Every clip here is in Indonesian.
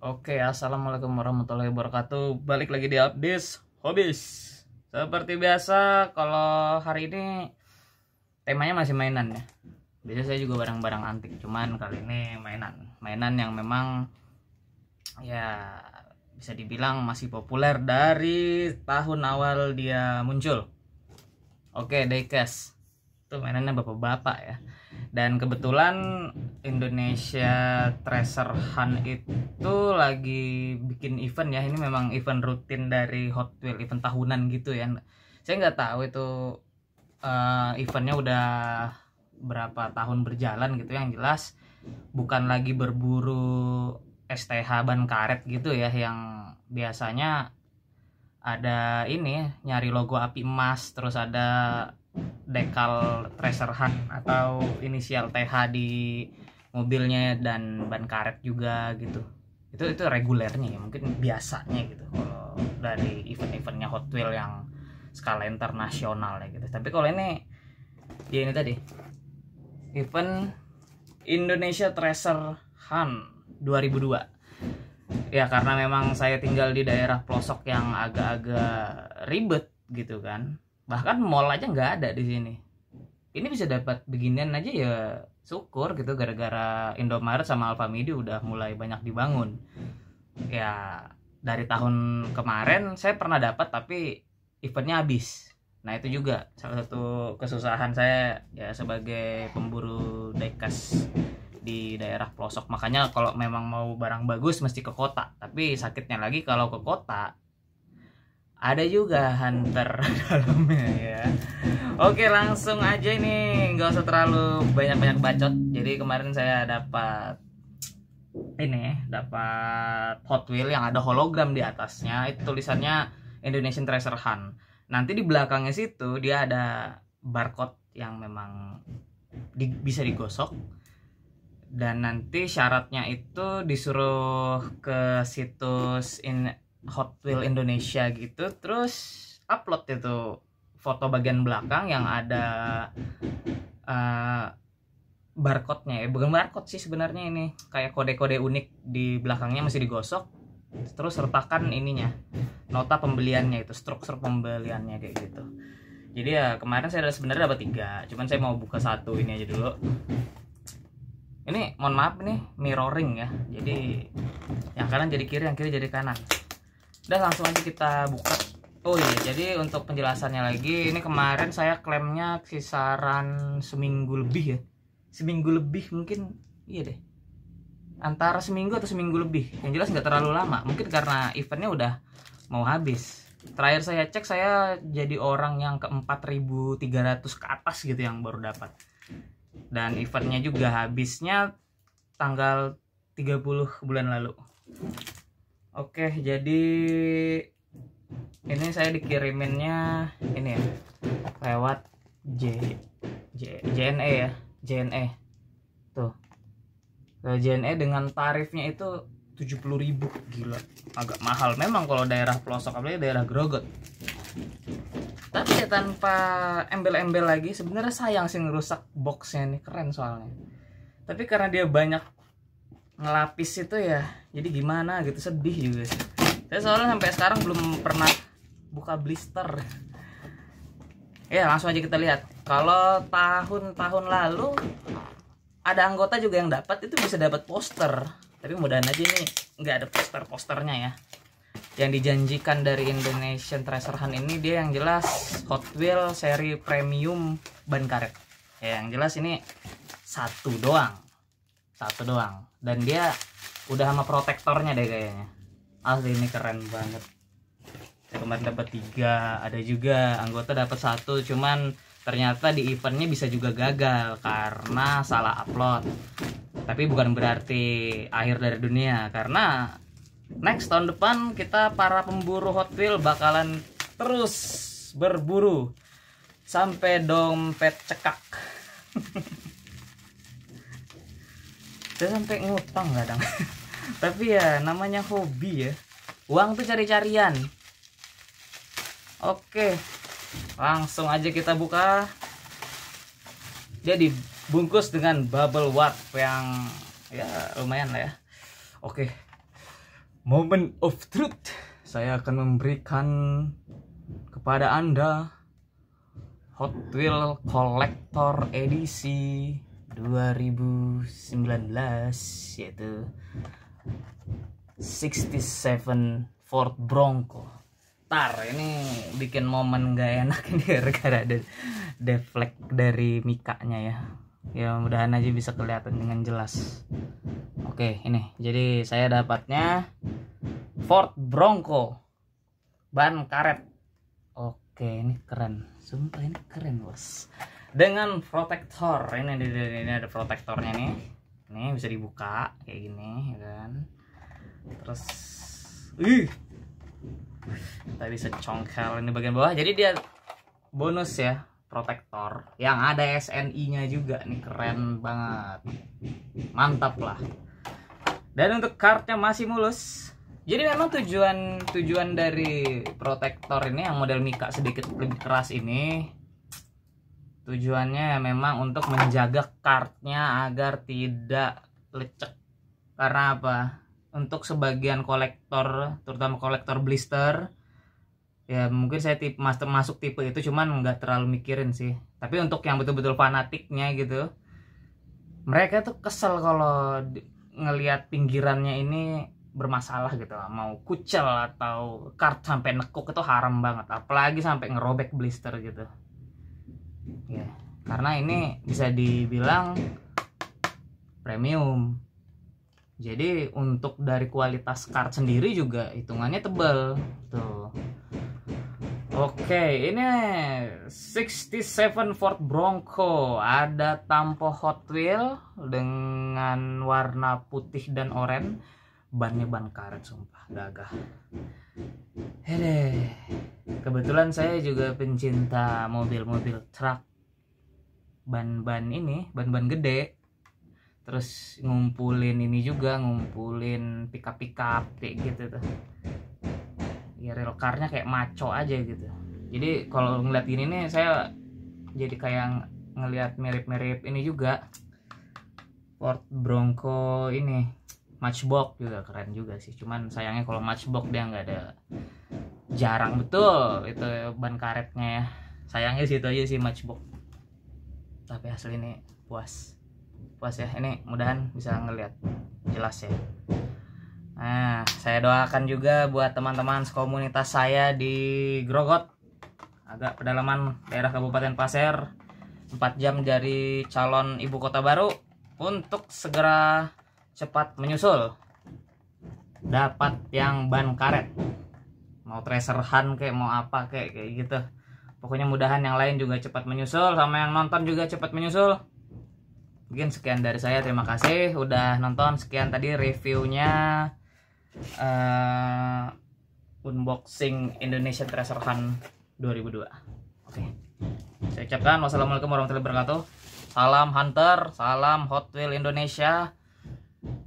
Oke, assalamualaikum warahmatullahi wabarakatuh. Balik lagi di update hobis. Seperti biasa, kalau hari ini temanya masih mainan ya. Biasanya saya juga barang-barang antik, cuman kali ini mainan, mainan yang memang ya bisa dibilang masih populer dari tahun awal dia muncul. Oke, diecast itu mainannya bapak-bapak ya dan kebetulan Indonesia Treasure Hunt itu lagi bikin event ya ini memang event rutin dari Hot Wheels event tahunan gitu ya saya nggak tahu itu uh, eventnya udah berapa tahun berjalan gitu yang jelas bukan lagi berburu STH ban karet gitu ya yang biasanya ada ini nyari logo api emas terus ada dekal tracer Hunt atau inisial TH di mobilnya dan ban karet juga gitu itu itu regulernya ya mungkin biasanya gitu kalau dari event-eventnya Hot Wheels yang skala internasional ya gitu tapi kalau ini ya ini tadi event Indonesia Treasure Hunt 2002 ya karena memang saya tinggal di daerah pelosok yang agak-agak ribet gitu kan bahkan mall aja nggak ada di sini ini bisa dapat beginian aja ya syukur gitu gara-gara Indomaret sama Alfamidi udah mulai banyak dibangun ya dari tahun kemarin saya pernah dapat tapi eventnya habis nah itu juga salah satu kesusahan saya ya sebagai pemburu dekas di daerah pelosok makanya kalau memang mau barang bagus mesti ke kota tapi sakitnya lagi kalau ke kota ada juga hunter dalamnya ya oke langsung aja ini nggak usah terlalu banyak-banyak bacot jadi kemarin saya dapat ini dapat Hot Wheel yang ada hologram di atasnya itu tulisannya Indonesian Treasure Hunt nanti di belakangnya situ dia ada barcode yang memang di, bisa digosok dan nanti syaratnya itu disuruh ke situs in Hot Wheel Indonesia gitu terus upload itu foto bagian belakang yang ada uh, barcode-nya ya bukan barcode sih sebenarnya ini kayak kode-kode unik di belakangnya masih digosok terus sertakan ininya nota pembeliannya itu struktur pembeliannya kayak gitu jadi ya kemarin saya sebenarnya dapat tiga cuman saya mau buka satu ini aja dulu ini mohon maaf nih mirroring ya jadi yang kanan jadi kiri yang kiri jadi kanan udah langsung aja kita buka oh iya jadi untuk penjelasannya lagi ini kemarin saya klaimnya kisaran seminggu lebih ya seminggu lebih mungkin iya deh antara seminggu atau seminggu lebih yang jelas nggak terlalu lama mungkin karena eventnya udah mau habis terakhir saya cek saya jadi orang yang ke 4300 ke atas gitu yang baru dapat dan eventnya juga habisnya tanggal 30 bulan lalu Oke, jadi ini saya dikiriminnya ini ya. Lewat J, J JNE ya, JNE. Tuh. Nah, JNE dengan tarifnya itu 70.000. Gila, agak mahal memang kalau daerah pelosok apalagi daerah Grogot. Tapi ya tanpa embel-embel lagi sebenarnya sayang sih ngerusak boxnya nih, keren soalnya. Tapi karena dia banyak ngelapis itu ya jadi gimana gitu sedih juga sih saya soalnya sampai sekarang belum pernah buka blister ya langsung aja kita lihat kalau tahun-tahun lalu ada anggota juga yang dapat itu bisa dapat poster tapi mudahnya aja nih nggak ada poster-posternya ya yang dijanjikan dari Indonesian Treasure Hunt ini dia yang jelas Hot Wheels seri premium ban karet ya, yang jelas ini satu doang satu doang dan dia udah sama protektornya deh kayaknya asli ini keren banget saya kemarin dapat tiga ada juga anggota dapat satu cuman ternyata di eventnya bisa juga gagal karena salah upload tapi bukan berarti akhir dari dunia karena next tahun depan kita para pemburu Hot Wheels bakalan terus berburu sampai dompet cekak saya sampai ngutang kadang tapi ya namanya hobi ya uang tuh cari-carian oke langsung aja kita buka dia dibungkus dengan bubble wrap yang ya lumayan lah ya oke moment of truth saya akan memberikan kepada anda Hot Wheel Collector Edisi 2019 yaitu 67 Ford Bronco tar ini bikin momen gak enak ini gara-gara ada deflek dari mikanya ya ya mudahan aja bisa kelihatan dengan jelas oke ini jadi saya dapatnya Ford Bronco ban karet oke ini keren sumpah ini keren bos dengan protektor ini, ada, ini ada protektornya nih ini bisa dibuka kayak gini ya kan terus ih kita bisa congkel ini bagian bawah jadi dia bonus ya protektor yang ada SNI nya juga nih keren banget mantap lah dan untuk kartnya masih mulus jadi memang tujuan tujuan dari protektor ini yang model mika sedikit lebih keras ini tujuannya ya memang untuk menjaga kartnya agar tidak lecek karena apa untuk sebagian kolektor terutama kolektor blister ya mungkin saya tipe master masuk tipe itu cuman nggak terlalu mikirin sih tapi untuk yang betul-betul fanatiknya gitu mereka tuh kesel kalau ngelihat pinggirannya ini bermasalah gitu lah. mau kucel atau kart sampai nekuk itu haram banget apalagi sampai ngerobek blister gitu ya karena ini bisa dibilang premium jadi untuk dari kualitas card sendiri juga hitungannya tebal tuh oke ini 67 Ford Bronco ada tampo Hot Wheel dengan warna putih dan oranye bannya ban karet sumpah gagah hele kebetulan saya juga pencinta mobil-mobil truk ban-ban ini ban-ban gede terus ngumpulin ini juga ngumpulin pickup pickup kayak gitu tuh ya rel karnya kayak maco aja gitu jadi kalau ngeliat ini nih saya jadi kayak ngelihat mirip-mirip ini juga Ford Bronco ini Matchbox juga keren juga sih cuman sayangnya kalau Matchbox dia nggak ada jarang betul itu ban karetnya ya sayangnya sih situ aja sih Matchbox tapi hasil ini puas puas ya ini mudahan bisa ngelihat jelas ya nah saya doakan juga buat teman-teman komunitas saya di Grogot agak pedalaman daerah Kabupaten Pasir 4 jam dari calon ibu kota baru untuk segera cepat menyusul dapat yang ban karet mau tracer hand kayak mau apa kayak kayak gitu Pokoknya mudahan yang lain juga cepat menyusul sama yang nonton juga cepat menyusul. Mungkin sekian dari saya. Terima kasih udah nonton. Sekian tadi reviewnya uh, unboxing Indonesia Treasure Hunt 2002. Oke. Okay. Saya ucapkan wassalamualaikum warahmatullahi wabarakatuh. Salam Hunter, salam Hot Wheel Indonesia.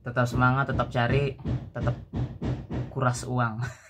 Tetap semangat, tetap cari, tetap kuras uang.